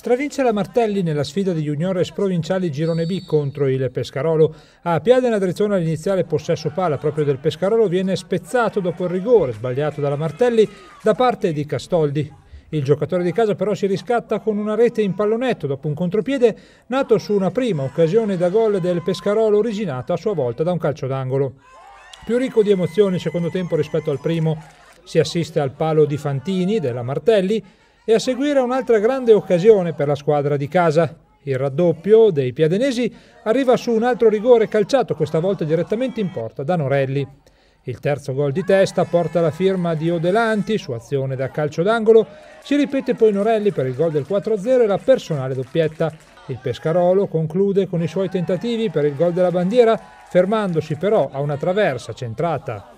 Stravince la Martelli nella sfida di juniores provinciali Girone B contro il Pescarolo. A piede nella drizzona l'iniziale possesso pala proprio del Pescarolo viene spezzato dopo il rigore sbagliato dalla Martelli da parte di Castoldi. Il giocatore di casa però si riscatta con una rete in pallonetto dopo un contropiede nato su una prima occasione da gol del Pescarolo originato a sua volta da un calcio d'angolo. Più ricco di emozioni secondo tempo rispetto al primo. Si assiste al palo di Fantini della Martelli e a seguire un'altra grande occasione per la squadra di casa. Il raddoppio dei piadenesi arriva su un altro rigore calciato questa volta direttamente in porta da Norelli. Il terzo gol di testa porta la firma di Odelanti su azione da calcio d'angolo, si ripete poi Norelli per il gol del 4-0 e la personale doppietta. Il Pescarolo conclude con i suoi tentativi per il gol della bandiera, fermandosi però a una traversa centrata